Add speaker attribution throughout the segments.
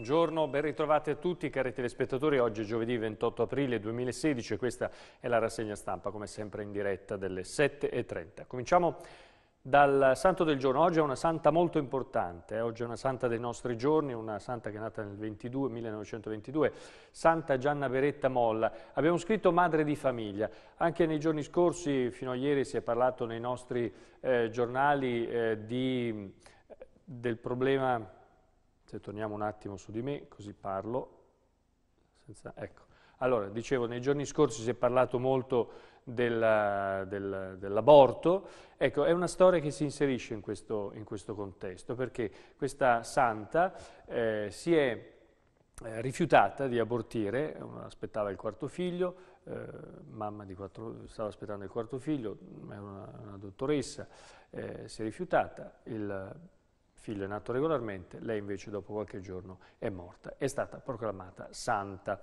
Speaker 1: Buongiorno, ben ritrovati a tutti cari telespettatori. Oggi è giovedì 28 aprile 2016 e questa è la rassegna stampa come sempre in diretta delle 7.30. Cominciamo dal santo del giorno. Oggi è una santa molto importante, eh? oggi è una santa dei nostri giorni, una santa che è nata nel 22, 1922, Santa Gianna Beretta Molla. Abbiamo scritto madre di famiglia. Anche nei giorni scorsi, fino a ieri, si è parlato nei nostri eh, giornali eh, di, eh, del problema se torniamo un attimo su di me, così parlo, senza, ecco. Allora, dicevo, nei giorni scorsi si è parlato molto del, del, dell'aborto, ecco, è una storia che si inserisce in questo, in questo contesto, perché questa santa eh, si è eh, rifiutata di abortire, aspettava il quarto figlio, eh, mamma di quattro, stava aspettando il quarto figlio, era una, una dottoressa, eh, si è rifiutata, il figlio è nato regolarmente, lei invece dopo qualche giorno è morta, è stata proclamata santa.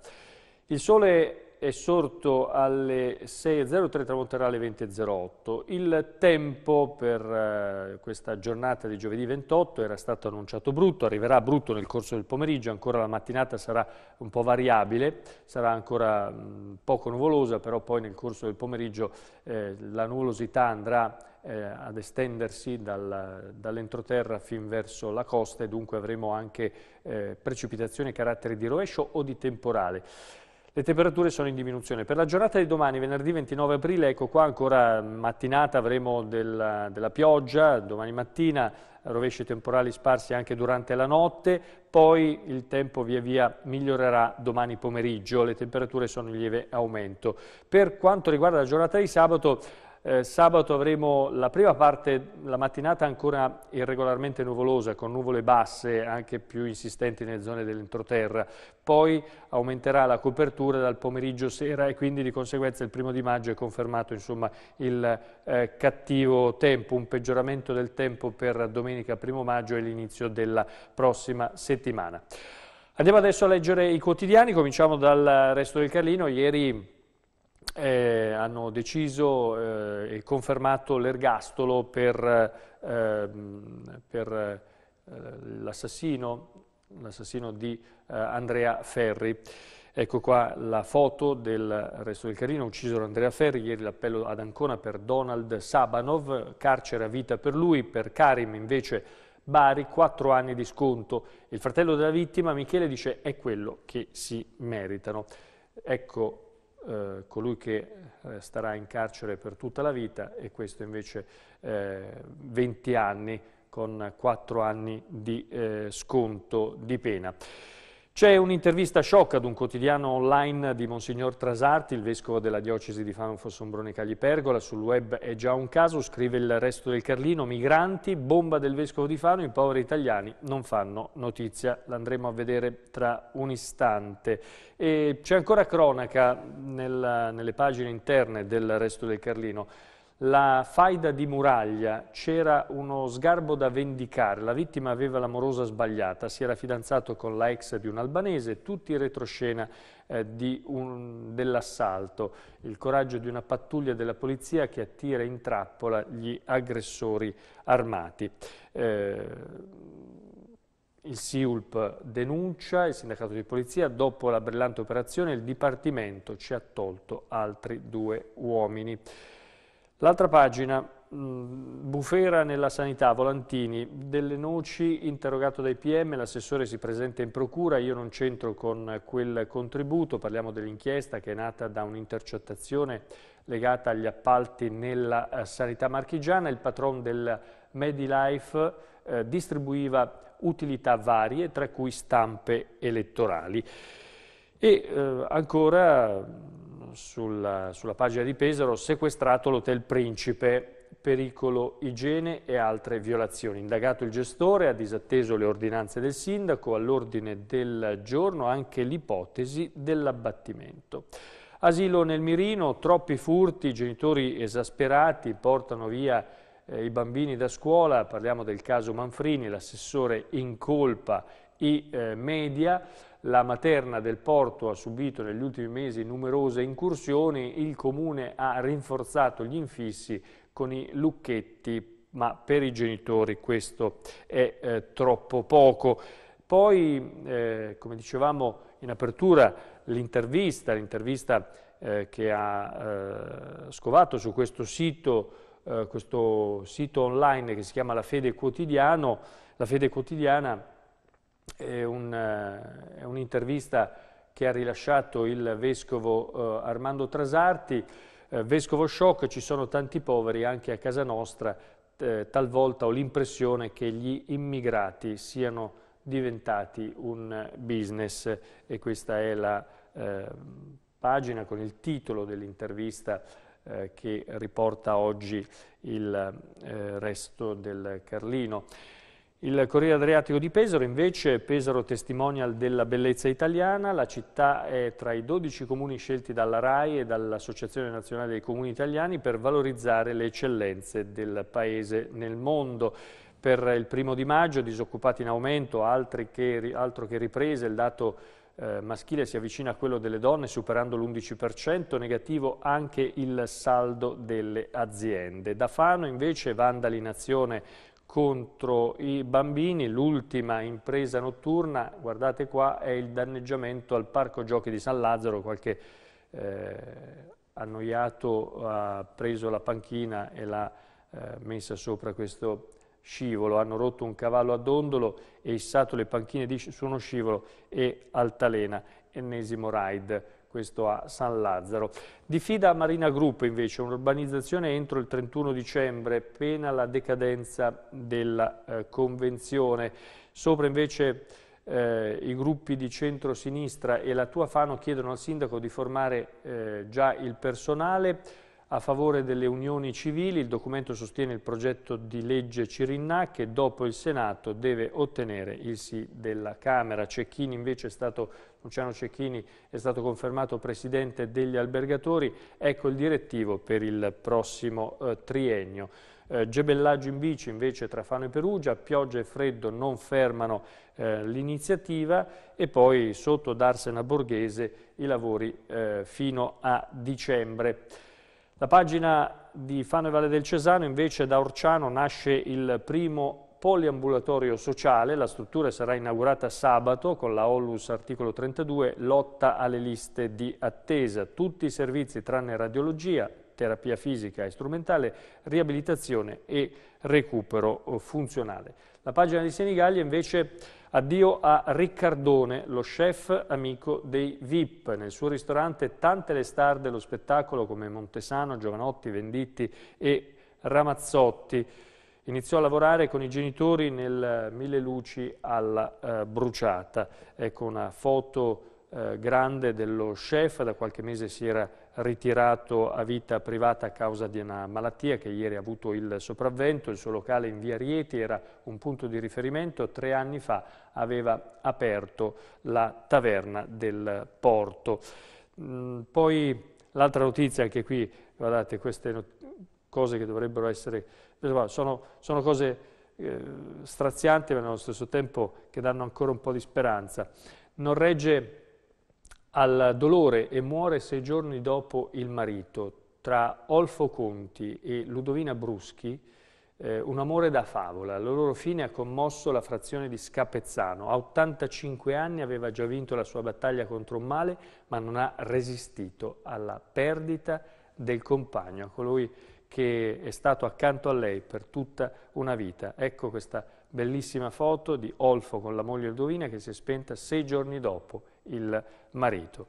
Speaker 1: Il sole è sorto alle 6.03, tramonterà alle 20.08. Il tempo per eh, questa giornata di giovedì 28 era stato annunciato brutto, arriverà brutto nel corso del pomeriggio, ancora la mattinata sarà un po' variabile, sarà ancora poco nuvolosa, però poi nel corso del pomeriggio eh, la nuvolosità andrà eh, ad estendersi dal, dall'entroterra fin verso la costa e dunque avremo anche eh, precipitazioni a carattere di rovescio o di temporale. Le temperature sono in diminuzione. Per la giornata di domani, venerdì 29 aprile, ecco qua ancora mattinata avremo della, della pioggia, domani mattina rovesci temporali sparsi anche durante la notte, poi il tempo via via migliorerà domani pomeriggio, le temperature sono in lieve aumento. Per quanto riguarda la giornata di sabato, eh, sabato avremo la prima parte, la mattinata ancora irregolarmente nuvolosa, con nuvole basse, anche più insistenti nelle zone dell'entroterra. Poi aumenterà la copertura dal pomeriggio sera e quindi di conseguenza il primo di maggio è confermato insomma, il eh, cattivo tempo, un peggioramento del tempo per domenica primo maggio e l'inizio della prossima settimana. Andiamo adesso a leggere i quotidiani, cominciamo dal resto del Carlino. Ieri eh, hanno deciso eh, e confermato l'ergastolo per, ehm, per eh, l'assassino, di eh, Andrea Ferri. Ecco qua la foto del resto del Carino, ucciso da Andrea Ferri, ieri l'appello ad Ancona per Donald Sabanov, carcere a vita per lui, per Karim invece Bari, 4 anni di sconto. Il fratello della vittima, Michele, dice è quello che si meritano. Ecco eh, colui che eh, starà in carcere per tutta la vita e questo invece eh, 20 anni con 4 anni di eh, sconto di pena. C'è un'intervista shock ad un quotidiano online di Monsignor Trasarti, il vescovo della diocesi di Fanfo Sombrone Cagli-Pergola. Sul web è già un caso, scrive il resto del Carlino, migranti, bomba del vescovo di Fano, i poveri italiani non fanno notizia. L'andremo a vedere tra un istante. c'è ancora cronaca nella, nelle pagine interne del resto del Carlino la faida di muraglia c'era uno sgarbo da vendicare, la vittima aveva l'amorosa sbagliata, si era fidanzato con la ex di un albanese, tutti in retroscena eh, dell'assalto, il coraggio di una pattuglia della polizia che attira in trappola gli aggressori armati. Eh, il SIULP denuncia, il sindacato di polizia, dopo la brillante operazione il Dipartimento ci ha tolto altri due uomini. L'altra pagina, mm, bufera nella sanità, Volantini, delle noci, interrogato dai PM, l'assessore si presenta in procura, io non c'entro con quel contributo, parliamo dell'inchiesta che è nata da un'intercettazione legata agli appalti nella eh, sanità marchigiana, il patron del Medilife eh, distribuiva utilità varie, tra cui stampe elettorali. E eh, ancora sulla, sulla pagina di Pesaro, sequestrato l'Hotel Principe, pericolo igiene e altre violazioni. Indagato il gestore, ha disatteso le ordinanze del sindaco, all'ordine del giorno anche l'ipotesi dell'abbattimento. Asilo nel Mirino, troppi furti, genitori esasperati portano via eh, i bambini da scuola, parliamo del caso Manfrini, l'assessore in colpa i eh, media, la materna del porto ha subito negli ultimi mesi numerose incursioni, il comune ha rinforzato gli infissi con i lucchetti, ma per i genitori questo è eh, troppo poco. Poi, eh, come dicevamo in apertura, l'intervista, l'intervista eh, che ha eh, scovato su questo sito, eh, questo sito online che si chiama La Fede Quotidiano, La Fede Quotidiana eh, è un'intervista che ha rilasciato il vescovo eh, Armando Trasarti, eh, vescovo shock, ci sono tanti poveri anche a casa nostra, eh, talvolta ho l'impressione che gli immigrati siano diventati un business e questa è la eh, pagina con il titolo dell'intervista eh, che riporta oggi il resto del Carlino. Il Corriere Adriatico di Pesaro invece, Pesaro testimonial della bellezza italiana, la città è tra i 12 comuni scelti dalla RAI e dall'Associazione Nazionale dei Comuni Italiani per valorizzare le eccellenze del Paese nel mondo. Per il primo di maggio disoccupati in aumento, che, altro che riprese, il dato eh, maschile si avvicina a quello delle donne superando l'11%, negativo anche il saldo delle aziende. Da Fano invece vandali in azione contro i bambini. L'ultima impresa notturna, guardate qua, è il danneggiamento al Parco Giochi di San Lazzaro, qualche eh, annoiato ha preso la panchina e l'ha eh, messa sopra questo scivolo, hanno rotto un cavallo a dondolo e issato le panchine di, su uno scivolo e altalena, ennesimo raid questo a San Lazzaro. Diffida Marina Gruppo invece, un'urbanizzazione entro il 31 dicembre, pena la decadenza della eh, convenzione. Sopra invece eh, i gruppi di centro-sinistra e la Tua Fano chiedono al sindaco di formare eh, già il personale a favore delle unioni civili. Il documento sostiene il progetto di legge Cirinna che dopo il Senato deve ottenere il sì della Camera. Cecchini invece è stato Luciano Cecchini è stato confermato presidente degli albergatori, ecco il direttivo per il prossimo eh, triennio. Eh, gebellaggio in bici invece tra Fano e Perugia, pioggia e freddo non fermano eh, l'iniziativa e poi sotto Darsena Borghese i lavori eh, fino a dicembre. La pagina di Fano e Valle del Cesano invece da Orciano nasce il primo poliambulatorio sociale, la struttura sarà inaugurata sabato con la Onlus articolo 32 lotta alle liste di attesa, tutti i servizi tranne radiologia, terapia fisica e strumentale, riabilitazione e recupero eh, funzionale. La pagina di Senigallia invece addio a Riccardone, lo chef amico dei VIP. Nel suo ristorante tante le star dello spettacolo come Montesano, Giovanotti, Venditti e Ramazzotti. Iniziò a lavorare con i genitori nel eh, Mille Luci alla eh, Bruciata. Ecco una foto eh, grande dello chef, da qualche mese si era ritirato a vita privata a causa di una malattia che ieri ha avuto il sopravvento, il suo locale in via Rieti era un punto di riferimento, tre anni fa aveva aperto la taverna del porto. Mm, poi l'altra notizia anche qui, guardate queste notizie, cose che dovrebbero essere Sono, sono cose eh, strazianti, ma nello stesso tempo che danno ancora un po' di speranza. Non regge al dolore e muore sei giorni dopo il marito. Tra Olfo Conti e Ludovina Bruschi, eh, un amore da favola. La loro fine ha commosso la frazione di Scapezzano. A 85 anni aveva già vinto la sua battaglia contro un male, ma non ha resistito alla perdita del compagno, a colui che è stato accanto a lei per tutta una vita. Ecco questa bellissima foto di Olfo con la moglie Ludovina che si è spenta sei giorni dopo il marito.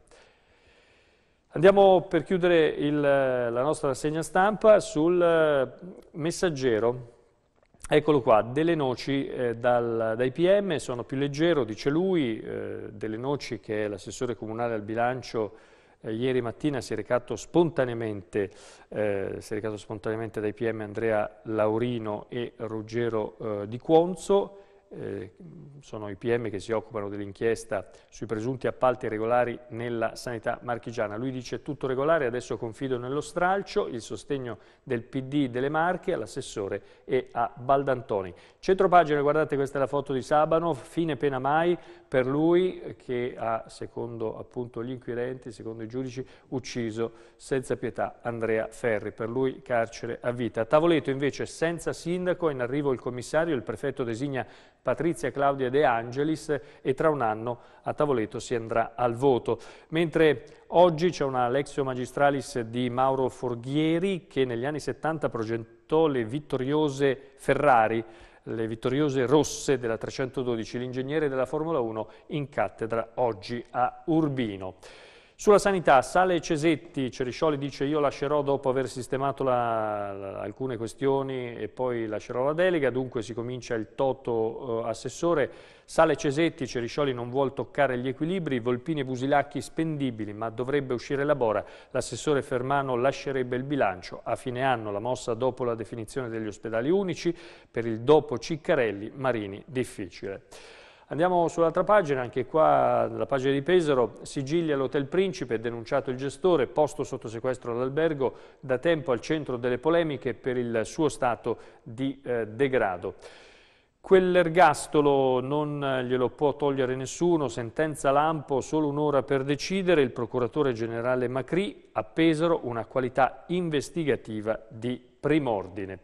Speaker 1: Andiamo per chiudere il, la nostra rassegna stampa sul eh, messaggero. Eccolo qua, delle noci eh, dal, dai PM, sono più leggero, dice lui, eh, delle noci che è l'assessore comunale al bilancio eh, ieri mattina si è, recato spontaneamente, eh, si è recato spontaneamente dai PM Andrea Laurino e Ruggero eh, Di Quonzo eh, sono i PM che si occupano dell'inchiesta sui presunti appalti regolari nella sanità marchigiana. Lui dice tutto regolare, adesso confido nello stralcio, il sostegno del PD delle Marche all'assessore e a Baldantoni. Centro pagina, guardate questa è la foto di Sabanov, fine pena mai per lui che ha, secondo appunto gli inquirenti, secondo i giudici, ucciso senza pietà Andrea Ferri, per lui carcere a vita. A Tavoleto invece senza sindaco, in arrivo il commissario, il prefetto designa Patrizia Claudia De Angelis e tra un anno a Tavoleto si andrà al voto. Mentre oggi c'è una Lexio Magistralis di Mauro Forghieri che negli anni 70 progettò le vittoriose Ferrari le vittoriose rosse della 312, l'ingegnere della Formula 1 in cattedra oggi a Urbino. Sulla sanità, Sale Cesetti, Ceriscioli dice io lascerò dopo aver sistemato la, la, alcune questioni e poi lascerò la delega, dunque si comincia il toto eh, assessore. Sale Cesetti, Ceriscioli non vuole toccare gli equilibri, Volpini e Busilacchi spendibili, ma dovrebbe uscire la Bora. L'assessore Fermano lascerebbe il bilancio. A fine anno la mossa dopo la definizione degli ospedali unici, per il dopo Ciccarelli, Marini difficile. Andiamo sull'altra pagina, anche qua, la pagina di Pesaro, Sigiglia all'Hotel Principe, denunciato il gestore, posto sotto sequestro all'albergo, da tempo al centro delle polemiche per il suo stato di eh, degrado. Quell'ergastolo non glielo può togliere nessuno, sentenza lampo, solo un'ora per decidere, il procuratore generale Macri a Pesaro una qualità investigativa di prim'ordine.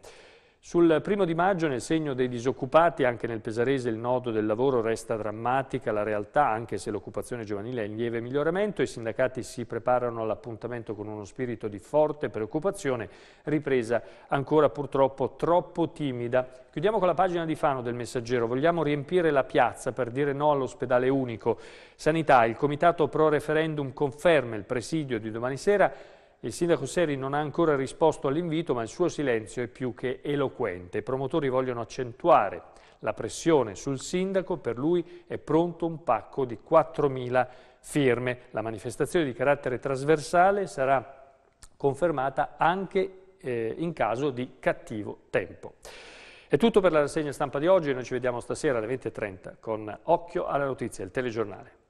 Speaker 1: Sul primo di maggio, nel segno dei disoccupati, anche nel Pesarese il nodo del lavoro resta drammatica la realtà, anche se l'occupazione giovanile è in lieve miglioramento. I sindacati si preparano all'appuntamento con uno spirito di forte preoccupazione, ripresa ancora purtroppo troppo timida. Chiudiamo con la pagina di Fano del Messaggero. Vogliamo riempire la piazza per dire no all'ospedale unico. Sanità, il comitato pro referendum conferma il presidio di domani sera il sindaco Seri non ha ancora risposto all'invito, ma il suo silenzio è più che eloquente. I promotori vogliono accentuare la pressione sul sindaco, per lui è pronto un pacco di 4.000 firme. La manifestazione di carattere trasversale sarà confermata anche eh, in caso di cattivo tempo. È tutto per la rassegna stampa di oggi, noi ci vediamo stasera alle 20.30 con Occhio alla notizia, il telegiornale.